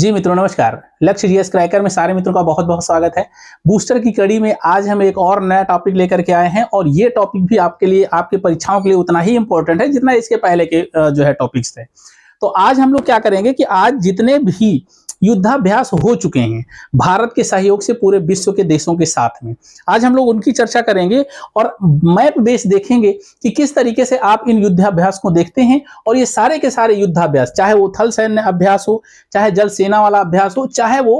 जी मित्रों नमस्कार लक्ष्य जीएस क्रैकर में सारे मित्रों का बहुत बहुत स्वागत है बूस्टर की कड़ी में आज हम एक और नया टॉपिक लेकर के आए हैं और ये टॉपिक भी आपके लिए आपके परीक्षाओं के लिए उतना ही इंपॉर्टेंट है जितना इसके पहले के जो है टॉपिक्स थे तो आज हम लोग क्या करेंगे कि आज जितने भी युद्धाभ्यास हो चुके हैं भारत के सहयोग से पूरे विश्व के देशों के साथ में आज हम लोग उनकी चर्चा करेंगे और मैप बेस देखेंगे कि किस तरीके से आप इन युद्धाभ्यास को देखते हैं और ये सारे के सारे युद्धाभ्यास चाहे वो थल सैन्य अभ्यास हो चाहे जल सेना वाला अभ्यास हो चाहे वो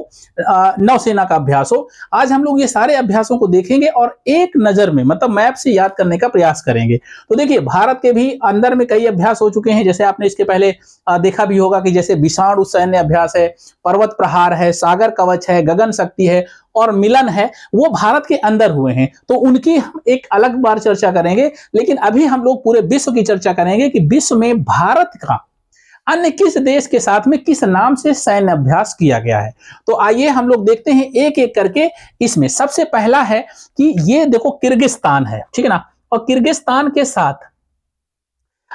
नौसेना का अभ्यास हो आज हम लोग ये सारे अभ्यासों को देखेंगे और एक नजर में मतलब मैप से याद करने का प्रयास करेंगे तो देखिए भारत के भी अंदर में कई अभ्यास हो चुके हैं जैसे आपने इसके पहले देखा भी होगा कि जैसे विषाणु सैन्य अभ्यास है पर्वत प्रहार है सागर कवच है गगन शक्ति है और मिलन है वो भारत के अंदर हुए हैं तो उनकी हम एक अलग बार चर्चा करेंगे लेकिन अभी हम लोग पूरे विश्व की चर्चा करेंगे कि विश्व में भारत का अन्य किस देश के साथ में किस नाम से सैन्य अभ्यास किया गया है तो आइए हम लोग देखते हैं एक एक करके इसमें सबसे पहला है कि ये देखो किर्गिस्तान है ठीक है ना और किर्गिस्तान के साथ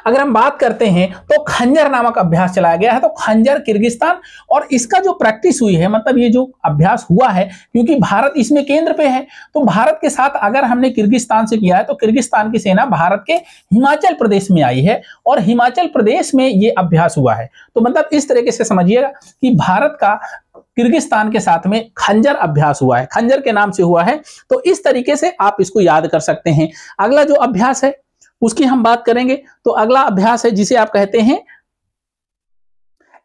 अगर हम बात करते हैं तो खंजर नामक अभ्यास चलाया गया है तो खंजर किर्गिस्तान और इसका जो प्रैक्टिस हुई है मतलब ये जो अभ्यास हुआ है क्योंकि भारत इसमें केंद्र पे है तो भारत के साथ अगर हमने किर्गिस्तान से किया है तो किर्गिस्तान की सेना भारत के हिमाचल प्रदेश में आई है और हिमाचल प्रदेश में ये अभ्यास हुआ है तो मतलब इस तरीके से समझिएगा कि भारत का किर्गिस्तान के साथ में खंजर अभ्यास हुआ है खंजर के नाम से हुआ है तो इस तरीके से आप इसको याद कर सकते हैं अगला जो अभ्यास है उसकी हम बात करेंगे तो अगला अभ्यास है जिसे आप कहते हैं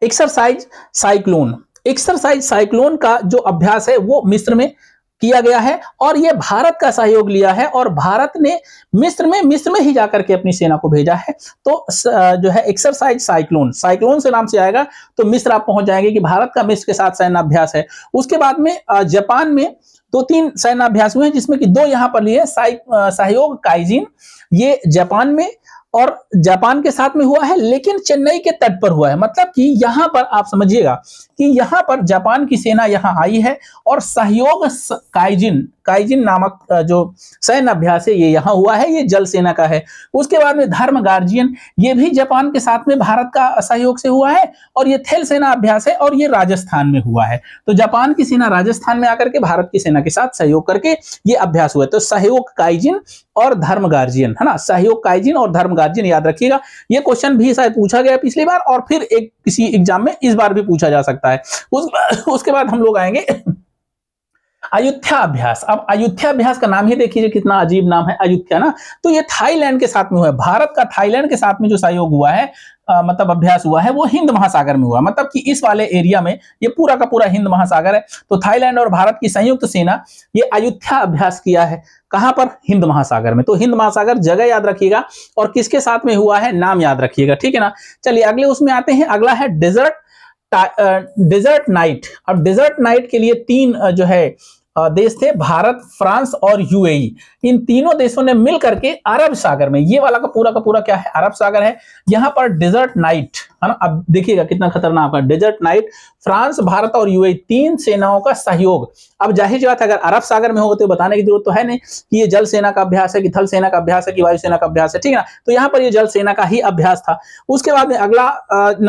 एक्सरसाइज साइक्लोन एक्सरसाइज साइक्लोन का जो अभ्यास है वो मिस्र में किया गया है और ये भारत का सहयोग लिया है और भारत ने मिस्र में मिस्र में ही जाकर के अपनी सेना को भेजा है तो जो है एक्सरसाइज साइक्लोन साइक्लोन से नाम से आएगा तो मिस्र आप पहुंच जाएंगे कि भारत का मिस्र के साथ सैन्य अभ्यास है उसके बाद में जापान में दो तीन सैन्याभ्यास हुए हैं जिसमें कि दो यहाँ पर लिए सहयोग काइजिन ये जापान में और जापान के साथ में हुआ है लेकिन चेन्नई के तट पर हुआ है मतलब कि यहां पर आप समझिएगा कि यहां पर जापान की सेना यहां आई है और सहयोग काइजिन काइजिन नामक जो सैन्य अभ्यास है ये यहाँ हुआ है ये जल सेना का है उसके बाद में धर्म गार्जियन ये भी जापान के साथ में भारत का असहयोग से हुआ है और ये थेल सेना अभ्यास है और ये राजस्थान में हुआ है तो जापान की सेना राजस्थान में आकर के भारत की सेना के साथ सहयोग करके ये अभ्यास हुआ तो सहयोग काइजिन और धर्म गार्जियन है ना सहयोग काइजिन और धर्म गार्जियन याद रखिएगा ये क्वेश्चन भी शायद पूछा गया पिछली बार और फिर एक किसी एग्जाम में इस बार भी पूछा जा सकता है उस, उसके बाद हम लोग आएंगे अयोध्या अभ्यास अब अयोध्या अभ्यास का नाम ही देखिए कितना अजीब नाम है अयोध्या ना तो ये थाईलैंड के साथ में हुआ है भारत का थाईलैंड के साथ में जो सहयोग हुआ है आ, मतलब अभ्यास हुआ है वो हिंद महासागर में हुआ मतलब कि इस वाले एरिया में ये पूरा का पूरा हिंद महासागर है तो थाईलैंड और भारत की संयुक्त सेना ये अयोध्या अभ्यास किया है कहां पर हिंद महासागर में तो हिंद महासागर जगह याद रखिएगा और किसके साथ में हुआ है नाम याद रखिएगा ठीक है ना चलिए अगले उसमें आते हैं अगला है डेजर्ट डेजर्ट नाइट अब डेजर्ट नाइट के लिए तीन जो है देश थे भारत फ्रांस और यूएई इन तीनों देशों ने मिल करके अरब सागर में ये वाला का पूरा का पूरा क्या है अरब सागर है यहां पर डेजर्ट नाइट है ना अब देखिएगा कितना खतरनाक है डेजर्ट नाइट फ्रांस भारत और यूएई तीन सेनाओं का सहयोग अब जाहिर बात अगर अरब सागर में हो तो बताने की जरूरत तो है नहीं कि ये जल सेना का अभ्यास है कि थल सेना का अभ्यास है कि वायुसेना का अभ्यास है ठीक है ना तो यहाँ पर यह जल सेना का ही अभ्यास था उसके बाद में अगला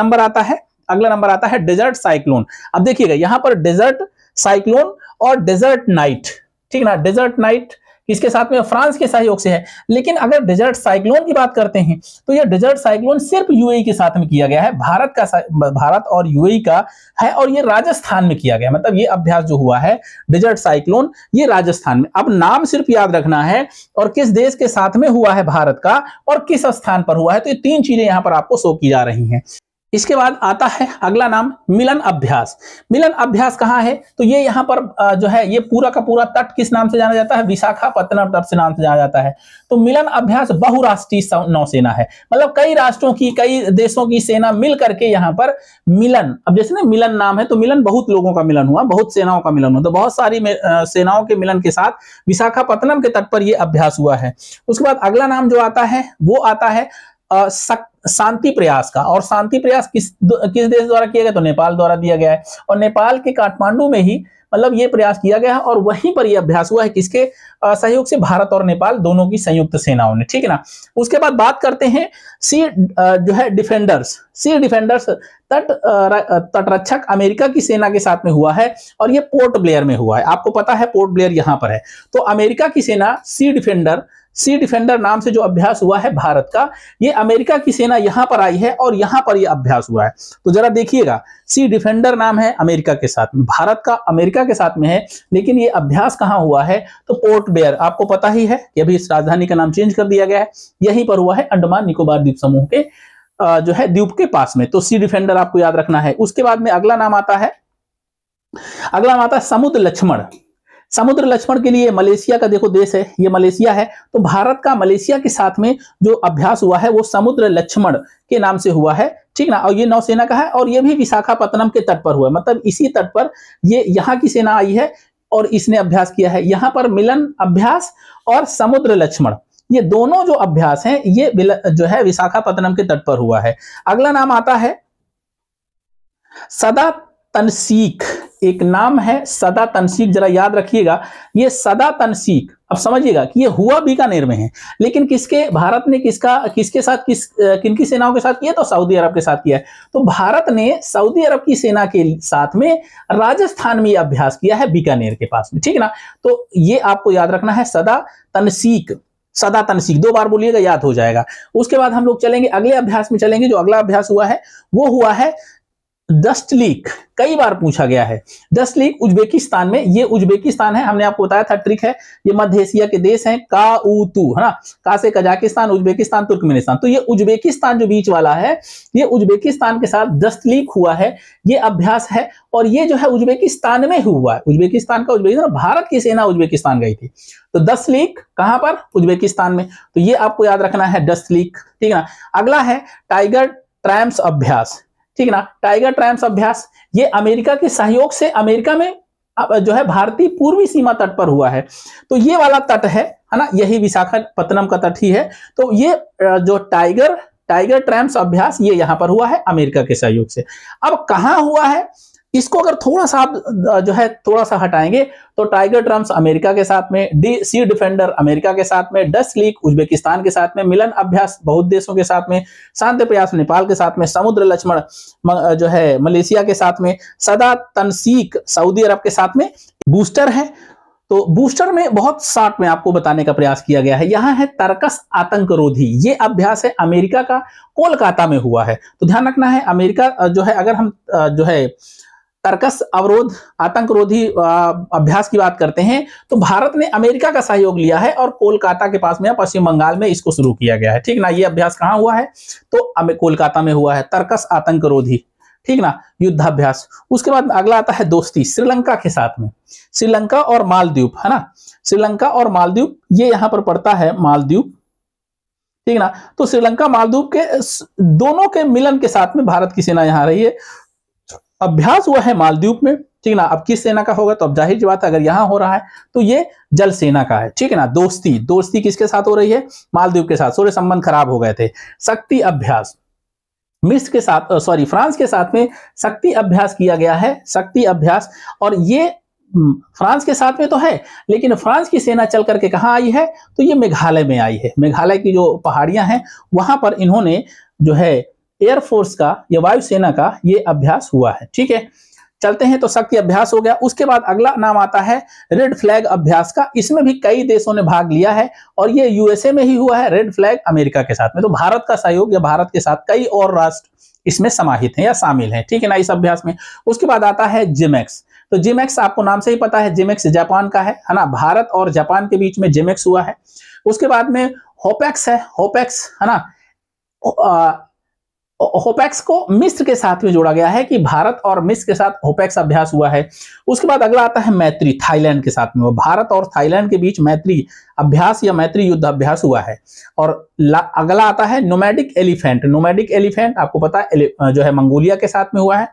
नंबर आता है अगला नंबर आता है डेजर्ट साइक्लोन अब देखिएगा यहां पर डेजर्ट साइक्लोन और डेजर्ट नाइट ठीक ना डेजर्ट नाइट इसके साथ में फ्रांस के सहयोग से है लेकिन अगर डेजर्ट साइक्लोन की बात करते हैं तो यह डेजर्ट साइक्लोन सिर्फ यूएई e के साथ में किया गया है भारत का भारत और यूएई e का है और ये राजस्थान में किया गया मतलब ये अभ्यास जो हुआ है डेजर्ट साइक्लोन ये राजस्थान में अब नाम सिर्फ याद रखना है और किस देश के साथ में हुआ है भारत का और किस स्थान पर हुआ है तो ये तीन चीजें यहां पर आपको शो की जा रही है इसके बाद आता है अगला नाम मिलन अभ्यास मिलन अभ्यास कहाँ है तो ये यहाँ पर जो है ये पूरा का पूरा तट किस नाम से जाना जाता है विशाखापत्तनम तट से नाम से जाना जाता है तो मिलन अभ्यास बहुराष्ट्रीय नौसेना है मतलब कई राष्ट्रों की कई देशों की सेना मिल करके यहाँ पर मिलन अब जैसे ना मिलन नाम है तो मिलन बहुत लोगों का मिलन हुआ बहुत सेनाओं का मिलन हुआ तो बहुत सारी सेनाओं के मिलन के साथ विशाखापत्तनम के तट पर यह अभ्यास हुआ है उसके बाद अगला नाम जो आता है वो आता है शांति प्रयास का और शांति प्रयास किस किस देश द्वारा किया गया तो नेपाल द्वारा दिया गया है और नेपाल के काठमांडू में ही मतलब ये प्रयास किया गया है और वहीं पर यह अभ्यास हुआ है किसके सहयोग से भारत और नेपाल दोनों की संयुक्त सेनाओं ने ठीक है ना उसके बाद बात करते हैं सी जो है डिफेंडर्स सी डिफेंडर्स तट तटरक्षक अमेरिका की सेना के साथ में हुआ है और ये पोर्ट ब्लेयर में हुआ है आपको पता है पोर्ट ब्लेयर यहां पर है तो अमेरिका की सेना सी डिफेंडर सी डिफेंडर नाम से जो अभ्यास हुआ है भारत का ये अमेरिका की सेना सेना यहां पर आई है और यहां पर यह अभ्यास हुआ है तो जरा देखिएगा सी डिफेंडर नाम है अमेरिका के साथ में भारत का अमेरिका के साथ में है लेकिन ये अभ्यास कहाँ हुआ है तो पोर्ट बेयर आपको पता ही है कि अभी इस राजधानी का नाम चेंज कर दिया गया है यहीं पर हुआ है अंडमान निकोबार द्वीप समूह के जो है द्वीप के पास में तो सी डिफेंडर आपको याद रखना है उसके बाद में अगला नाम आता है अगला नाम आता है समुद्र लक्ष्मण समुद्र लक्ष्मण के लिए मलेशिया का देखो देश है ये मलेशिया है तो भारत का मलेशिया के साथ में जो अभ्यास हुआ है वो समुद्र लक्ष्मण के नाम से हुआ है ठीक ना और ये नौसेना का है और ये भी विशाखापत्तनम के तट पर हुआ है मतलब इसी तट पर ये यहाँ की सेना आई है और इसने अभ्यास किया है यहाँ पर मिलन अभ्यास और समुद्र लक्ष्मण ये दोनों जो अभ्यास हैं ये जो है विशाखापत्तनम के तट पर हुआ है अगला नाम आता है सदा तनसीख एक नाम है सदा तनसीक जरा याद रखिएगा ये सदा तनसीक अब समझिएगा कि ये हुआ बीकानेर में है लेकिन किसके भारत ने किसका किसके साथ किस किन की सेनाओं के साथ किया तो सऊदी अरब के साथ किया है तो भारत ने सऊदी अरब की सेना के साथ में राजस्थान में अभ्यास किया है बीकानेर के पास में ठीक है ना तो ये आपको याद रखना है सदा तनसीक सदा तनसीक दो बार बोलिएगा याद हो जाएगा उसके बाद हम लोग चलेंगे अगले अभ्यास में चलेंगे जो अगला अभ्यास हुआ है वो हुआ है डस्ट लीक कई बार पूछा गया है डस्ट लीक उज्बेकिस्तान में ये उज्बेकिस्तान है हमने आपको बताया था ट्रिक है ये मध्य एशिया के देश हैं का उतू है ना का से कजाकिस्तान उज्बेकिस्तान तुर्कमेनिस्तान तो ये उज्बेकिस्तान जो बीच वाला है ये उज्बेकिस्तान के साथ डस्ट लीक हुआ है ये अभ्यास है और ये जो है उज्बेकिस्तान में हुआ है उज्बेकिस्तान का उज्बेकिस्तान मतलब भारत की सेना उज्बेकिस्तान गई थी तो डस्ट लीक कहां पर उज्बेकिस्तान में तो ये आपको याद रखना है डस्ट लीक ठीक है ना अगला है टाइगर ट्रैम्स अभ्यास ठीक ना टाइगर ट्रैम्स अभ्यास ये अमेरिका के सहयोग से अमेरिका में जो है भारतीय पूर्वी सीमा तट पर हुआ है तो ये वाला तट है है ना यही विशाखापत्तनम का तट ही है तो ये जो टाइगर टाइगर ट्रैम्स अभ्यास ये यहां पर हुआ है अमेरिका के सहयोग से अब कहा हुआ है इसको अगर थोड़ा सा जो है थोड़ा सा हटाएंगे तो टाइगर ड्रम्स अमेरिका के साथ में डी सी डिफेंडर अमेरिका के साथ में डस्ट लीक उज्बेकिस्तान के साथ में मिलन अभ्यास बहुत देशों के साथ में शांति प्रयास नेपाल के साथ में समुद्र लक्ष्मण जो है मलेशिया के साथ में सदा तनसीक सऊदी अरब के साथ में बूस्टर है तो बूस्टर में बहुत शॉर्ट में आपको बताने का प्रयास किया गया है यहां है तर्कस आतंकरोधी ये अभ्यास है अमेरिका का कोलकाता में हुआ है तो ध्यान रखना है अमेरिका जो है अगर हम जो है तर्कस अवरोध आतंकरोधी अभ्यास की बात करते हैं तो भारत ने अमेरिका का सहयोग लिया है और कोलकाता के पास में पश्चिम बंगाल में इसको शुरू किया गया है ठीक ना ये अभ्यास कहाँ हुआ है तो कोलकाता में हुआ है तर्कस आतंकरोधी ठीक ना युद्धाभ्यास उसके बाद अगला आता है दोस्ती श्रीलंका के साथ में श्रीलंका और मालद्वीप है ना श्रीलंका और मालद्वीप ये यहां पर पड़ता है मालद्वीप ठीक ना तो श्रीलंका मालद्वीप के दोनों के मिलन के साथ में भारत की सेना यहां रही है अभ्यास हुआ है मालदीव में ठीक है ना अब किस सेना का होगा तो अब जाहिर बात अगर यहां हो रहा है तो ये जल सेना का है ठीक है ना दोस्ती दोस्ती किसके साथ हो रही है मालदीव के साथ सूर्य संबंध खराब हो गए थे शक्ति अभ्यास मिस्र के साथ सॉरी फ्रांस के साथ में शक्ति अभ्यास किया गया है शक्ति अभ्यास और ये हम्म, फ्रांस के साथ में तो है लेकिन फ्रांस की सेना चल करके कहाँ आई है तो ये मेघालय में आई है मेघालय की जो पहाड़ियां हैं वहां पर इन्होंने जो है एयरफोर्स का या वायुसेना का ये अभ्यास हुआ है ठीक है चलते हैं तो शक्ति अभ्यास हो गया उसके बाद अगला नाम आता है रेड फ्लैग अभ्यास का इसमें भी कई देशों ने भाग लिया है और ये यूएसए में ही हुआ है रेड फ्लैग अमेरिका के साथ में तो भारत का सहयोग या भारत के साथ कई और राष्ट्र इसमें समाहित हैं या शामिल हैं ठीक है ना इस अभ्यास में उसके बाद आता है जिमेक्स तो जिमेक्स आपको नाम से ही पता है जिमेक्स जापान का है ना भारत और जापान के बीच में जिमेक्स हुआ है उसके बाद में होपेक्स है होपेक्स है ना होपैक्स को मिस्र के साथ में जोड़ा गया है कि भारत और मिस्र के साथ होपैक्स अभ्यास हुआ है उसके बाद अगला आता है मैत्री थाईलैंड के साथ में वो भारत और थाईलैंड के बीच मैत्री अभ्यास या मैत्री युद्ध अभ्यास हुआ है और अगला आता है नोमैडिक एलिफेंट नोमैडिक एलिफेंट आपको पता है जो है मंगोलिया के साथ में हुआ है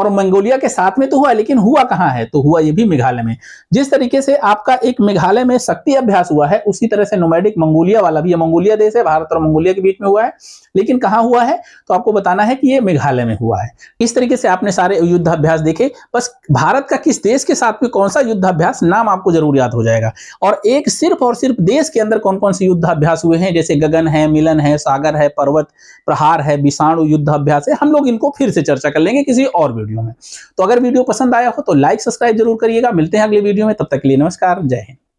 और मंगोलिया के साथ में तो हुआ लेकिन हुआ कहाँ है तो हुआ ये भी मेघालय में जिस तरीके से आपका एक मेघालय में शक्ति अभ्यास हुआ है उसी तरह से नोमैडिक मंगोलिया वाला भी मंगोलिया देश है भारत और मंगोलिया के बीच में हुआ है लेकिन कहाँ हुआ है तो आपको आपको बताना है कि ये मेघालय में हुआ है इस तरीके से आपने सारे युद्धाभ्यास देखे बस भारत का किस देश के साथ में कौन सा युद्धाभ्यास नाम आपको जरूर याद हो जाएगा और एक सिर्फ और सिर्फ देश के अंदर कौन कौन से युद्धाभ्यास हुए हैं जैसे गगन है मिलन है सागर है पर्वत प्रहार है विषाणु युद्धाभ्यास है हम लोग इनको फिर से चर्चा कर लेंगे किसी और वीडियो में तो अगर वीडियो पसंद आया हो तो लाइक सब्सक्राइब जरूर करिएगा मिलते हैं अगले वीडियो में तब तक के लिए नमस्कार जय हिंद